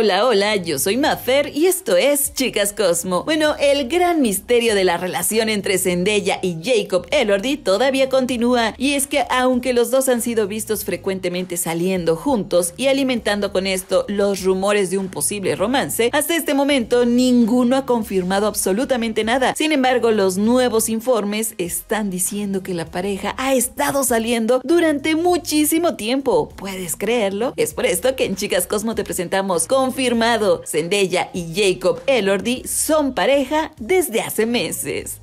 Hola, hola, yo soy Mafer y esto es Chicas Cosmo. Bueno, el gran misterio de la relación entre Zendaya y Jacob Elordi todavía continúa y es que aunque los dos han sido vistos frecuentemente saliendo juntos y alimentando con esto los rumores de un posible romance, hasta este momento ninguno ha confirmado absolutamente nada. Sin embargo, los nuevos informes están diciendo que la pareja ha estado saliendo durante muchísimo tiempo. ¿Puedes creerlo? Es por esto que en Chicas Cosmo te presentamos con confirmado. Zendaya y Jacob Elordi son pareja desde hace meses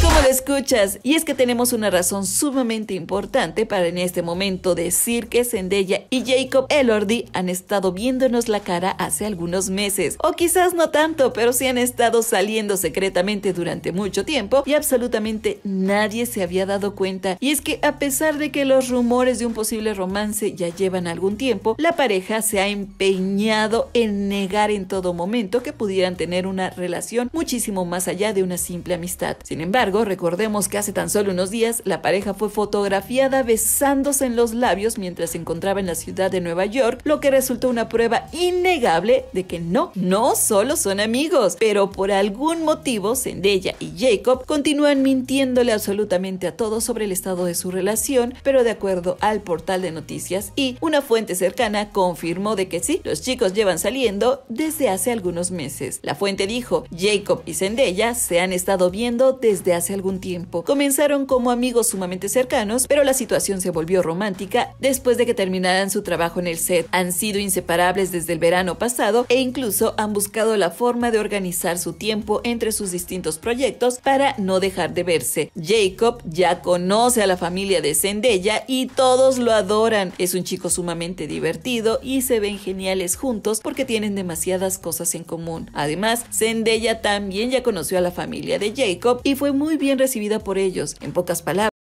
como lo escuchas, y es que tenemos una razón sumamente importante para en este momento decir que Zendaya y Jacob Elordi han estado viéndonos la cara hace algunos meses, o quizás no tanto, pero sí han estado saliendo secretamente durante mucho tiempo y absolutamente nadie se había dado cuenta. Y es que a pesar de que los rumores de un posible romance ya llevan algún tiempo, la pareja se ha empeñado en negar en todo momento que pudieran tener una relación muchísimo más allá de una simple amistad. Sin embargo, recordemos que hace tan solo unos días la pareja fue fotografiada besándose en los labios mientras se encontraba en la ciudad de Nueva York, lo que resultó una prueba innegable de que no, no solo son amigos, pero por algún motivo Zendaya y Jacob continúan mintiéndole absolutamente a todos sobre el estado de su relación, pero de acuerdo al portal de noticias y una fuente cercana confirmó de que sí, los chicos llevan saliendo desde hace algunos meses. La fuente dijo, Jacob y Zendaya se han estado viendo desde hace algún tiempo. Comenzaron como amigos sumamente cercanos, pero la situación se volvió romántica después de que terminaran su trabajo en el set. Han sido inseparables desde el verano pasado e incluso han buscado la forma de organizar su tiempo entre sus distintos proyectos para no dejar de verse. Jacob ya conoce a la familia de Zendaya y todos lo adoran. Es un chico sumamente divertido y se ven geniales juntos porque tienen demasiadas cosas en común. Además, Zendaya también ya conoció a la familia de Jacob y fue muy muy bien recibida por ellos. En pocas palabras,